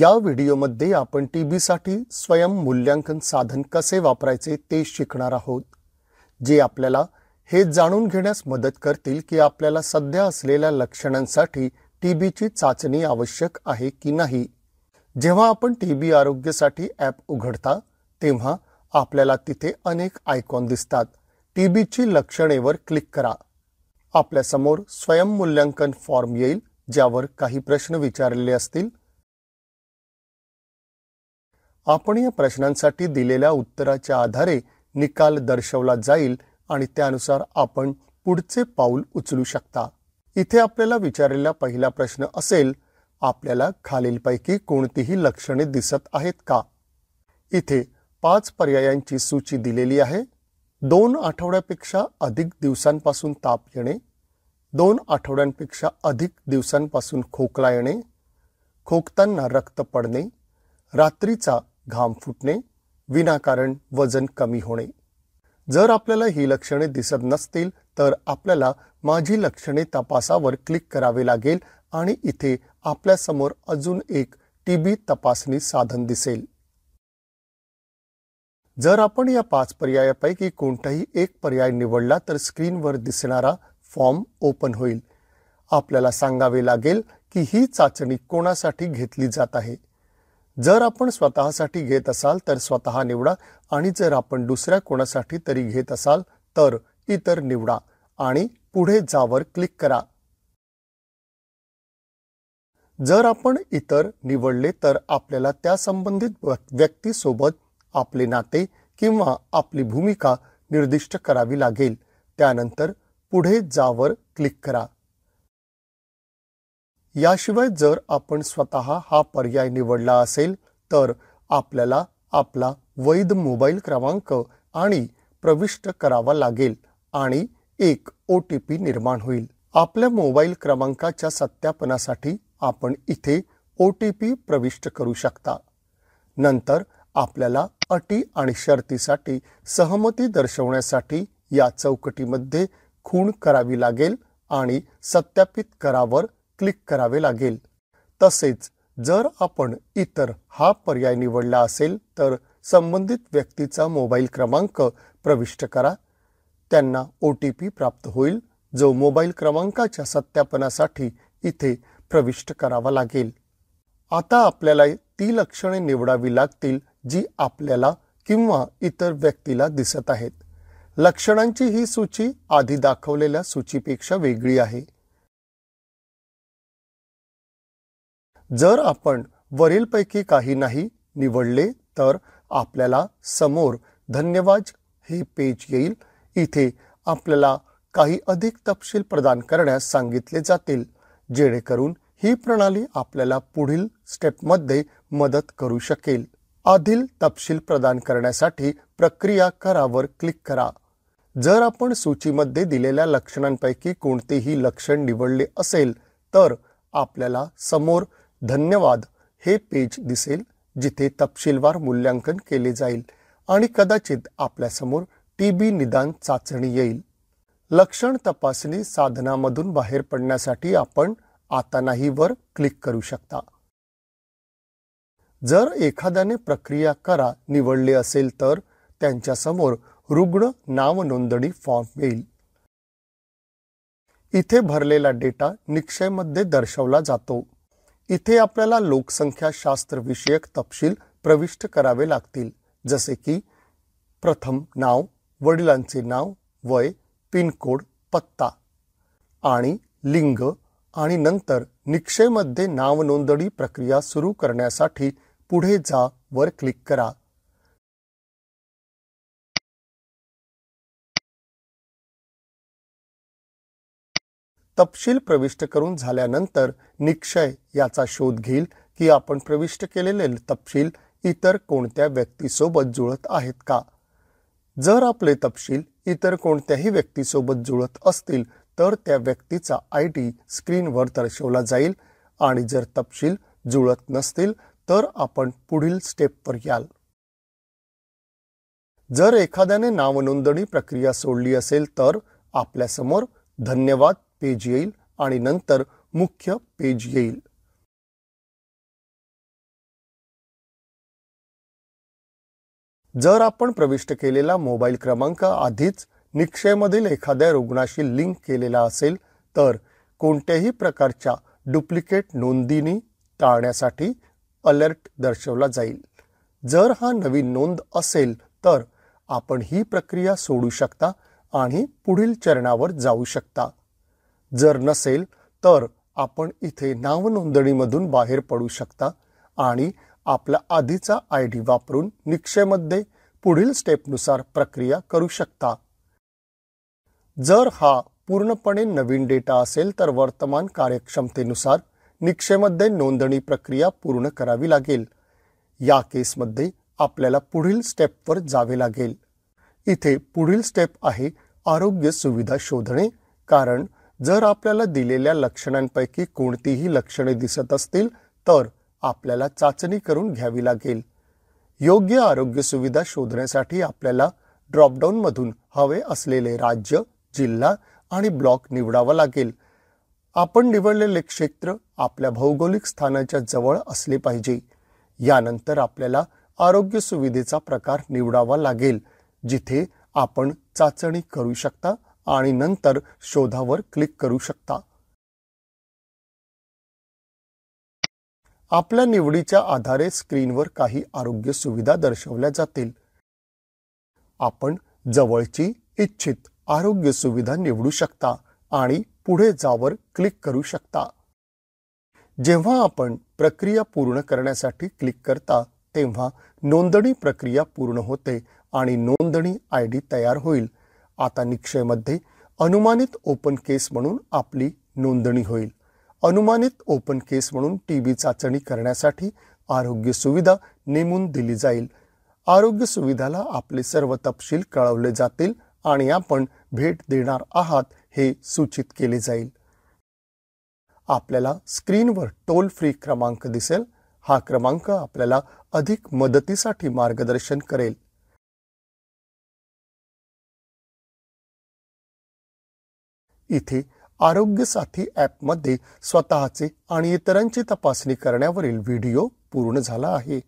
या व्हिडिओमध्ये आपण टी बीसाठी स्वयं मूल्यांकन साधन कसे वापरायचे ते शिकणार आहोत जे आपल्याला हे जाणून घेण्यास मदत करतील की आपल्याला सध्या असलेल्या लक्षणांसाठी टी बीची चाचणी आवश्यक आहे की नाही जेव्हा आपण टी बी आरोग्यासाठी ॲप उघडता तेव्हा आपल्याला तिथे अनेक आयकॉन दिसतात टी बीची लक्षणेवर क्लिक करा आपल्यासमोर मूल्यांकन फॉर्म येईल ज्यावर काही प्रश्न विचारलेले असतील आपण या प्रश्नांसाठी दिलेल्या उत्तराच्या आधारे निकाल दर्शवला जाईल आणि त्यानुसार आपण पुढचे पाऊल उचलू शकता इथे आपल्याला विचारलेला पहिला प्रश्न असेल आपल्याला खालीलपैकी कोणतीही लक्षणे दिसत आहेत का इथे पाच पर्यायांची सूची दिलेली आहे दोन आठवड्यापेक्षा अधिक दिवसांपासून ताप येणे दोन आठवड्यांपेक्षा अधिक दिवसांपासून खोकला येणे खोकताना रक्त पडणे रात्रीचा घाम फुटणे विनाकारण वजन कमी होणे जर आपल्याला ही लक्षणे दिसत नसतील तर आपल्याला माझी लक्षणे तपासावर क्लिक करावे लागेल आणि इथे आपल्यासमोर अजून एक टी बी तपासणी साधन दिसेल जर आपण या पाच पर्यायापैकी कोणताही एक पर्याय निवडला तर स्क्रीनवर दिसणारा फॉर्म ओपन होईल आपल्याला सांगावे लागेल की ही चाचणी कोणासाठी घेतली जात आहे जर आपण स्वतःसाठी घेत असाल तर स्वतः निवडा आणि जर आपण दुसऱ्या कोणासाठी तरी घेत असाल तर इतर निवडा आणि पुढे जावर क्लिक करा जर आपण इतर निवडले तर आपल्याला त्या संबंधित व्यक्तीसोबत आपले नाते किंवा आपली भूमिका निर्दिष्ट करावी लागेल त्यानंतर पुढे जावर क्लिक करा याशिवाय जर आपण स्वतः हा पर्याय निवडला असेल तर आपल्याला आपला वैध मोबाईल क्रमांक आणि प्रविष्ट करावा लागेल आणि एक ओ टी पी निर्माण होईल आपल्या मोबाईल क्रमांकाच्या सत्यापनासाठी आपण इथे ओ टी पी प्रविष्ट करू शकता नंतर आपल्याला अटी आणि शर्तीसाठी सहमती दर्शवण्यासाठी या चौकटीमध्ये खूण करावी लागेल आणि सत्यापित करावर क्लिक करावे लागेल तसेच जर आपण इतर हा पर्याय निवडला असेल तर संबंधित व्यक्तीचा मोबाईल क्रमांक प्रविष्ट करा त्यांना ओ टी पी प्राप्त होईल जो मोबाईल क्रमांकाच्या सत्यापनासाठी इथे प्रविष्ट करावा लागेल आता आपल्याला ती लक्षणे निवडावी लागतील जी आपल्याला किंवा इतर व्यक्तीला दिसत आहेत लक्षणांची ही सूची आधी दाखवलेल्या सूचीपेक्षा वेगळी आहे जर आपण वरीलपैकी काही नाही निवडले तर आपल्याला समोर धन्यवाद हे पेज येईल इथे आपल्याला काही अधिक तपशील प्रदान करण्यास सांगितले जातील जेणेकरून ही प्रणाली आपल्याला पुढील स्टेपमध्ये मदत करू शकेल आधील तपशील प्रदान करण्यासाठी प्रक्रिया करावर क्लिक करा जर आपण सूचीमध्ये दिलेल्या लक्षणांपैकी कोणतेही लक्षण निवडले असेल तर आपल्याला समोर धन्यवाद हे पेज दिसेल जिथे तपशीलवार मूल्यांकन केले जाईल आणि कदाचित आपल्यासमोर टी बी निदान चाचणी येईल लक्षण तपासणी साधनामधून बाहेर पडण्यासाठी आपण आता नाही वर क्लिक करू शकता जर एखाद्याने प्रक्रिया करा निवडले असेल तर त्यांच्यासमोर रुग्ण नाव नोंदणी फॉर्म येईल इथे भरलेला डेटा निक्षयमध्ये दर्शवला जातो इथे आपल्याला लोकसंख्या विषयक तपशील प्रविष्ट करावे लागतील जसे की प्रथम नाव वडिलांचे नाव वय पिनकोड पत्ता आणि लिंग आणि नंतर नाव नावनोंदणी प्रक्रिया सुरू करण्यासाठी पुढे जा वर क्लिक करा तपशील प्रविष्ट करून झाल्यानंतर निक्षय याचा शोध घेईल की आपण प्रविष्ट केलेले तपशील इतर कोणत्या व्यक्तीसोबत जुळत आहेत का जर आपले तपशील इतर कोणत्याही व्यक्तीसोबत जुळत असतील तर त्या व्यक्तीचा आय डी स्क्रीनवर दर्शवला जाईल आणि जर तपशील जुळत नसतील तर आपण पुढील स्टेपवर याल जर एखाद्याने नावनोंदणी प्रक्रिया सोडली असेल तर आपल्यासमोर धन्यवाद पेज येईल आणि नंतर मुख्य पेज येईल जर आपण प्रविष्ट केलेला मोबाईल क्रमांक आधीच निक्षयमधील एखाद्या रुग्णाशी लिंक केलेला असेल तर कोणत्याही प्रकारच्या डुप्लिकेट नोंदीनी टाळण्यासाठी अलर्ट दर्शवला जाईल जर हा नवीन नोंद असेल तर आपण ही प्रक्रिया सोडू शकता आणि पुढील चरणावर जाऊ शकता जर नसेल तर आपण इथे नाव नोंदणीमधून बाहेर पडू शकता आणि आपला आधीचा आय डी वापरून निक्षेमध्ये पुढील स्टेपनुसार प्रक्रिया करू शकता जर हा पूर्णपणे नवीन डेटा असेल तर वर्तमान कार्यक्षमतेनुसार निक्षेमध्ये नोंदणी प्रक्रिया पूर्ण करावी लागेल या केसमध्ये आपल्याला पुढील स्टेपवर जावे लागेल इथे पुढील स्टेप आहे आरोग्य सुविधा शोधणे कारण जर आपल्याला दिलेल्या लक्षणांपैकी कोणतीही लक्षणे दिसत असतील तर आपल्याला चाचणी करून घ्यावी लागेल योग्य आरोग्य सुविधा शोधण्यासाठी आपल्याला ड्रॉपडाऊनमधून हवे असलेले राज्य जिल्हा आणि ब्लॉक निवडावा लागेल आपण निवडलेले क्षेत्र आपल्या भौगोलिक स्थानाच्या जवळ असले पाहिजे यानंतर आपल्याला आरोग्य सुविधेचा प्रकार निवडावा लागेल जिथे आपण चाचणी करू शकता आणि नंतर शोधावर क्लिक करू शकता आपल्या निवडीच्या आधारे स्क्रीनवर काही आरोग्य सुविधा दर्शवल्या जातील आपण जवळची इच्छित आरोग्य सुविधा निवडू शकता आणि पुढे जावर क्लिक करू शकता जेव्हा आपण प्रक्रिया पूर्ण करण्यासाठी क्लिक करता तेव्हा नोंदणी प्रक्रिया पूर्ण होते आणि नोंदणी आय डी तयार होईल आता निक्षयमध्ये अनुमानित ओपन केस म्हणून आपली नोंदणी होईल अनुमानित ओपन केस म्हणून टी बी चाचणी करण्यासाठी आरोग्य सुविधा नेमून दिली जाईल आरोग्य सुविधाला आपले सर्व तपशील कळवले जातील आणि आपण भेट देणार आहात हे सूचित केले जाईल आपल्याला स्क्रीनवर टोल फ्री क्रमांक दिसेल हा क्रमांक आपल्याला अधिक मदतीसाठी मार्गदर्शन करेल इथे आरोग्यसाथी ॲपमध्ये स्वतःचे आणि इतरांची तपासणी करण्यावरील व्हिडिओ पूर्ण झाला आहे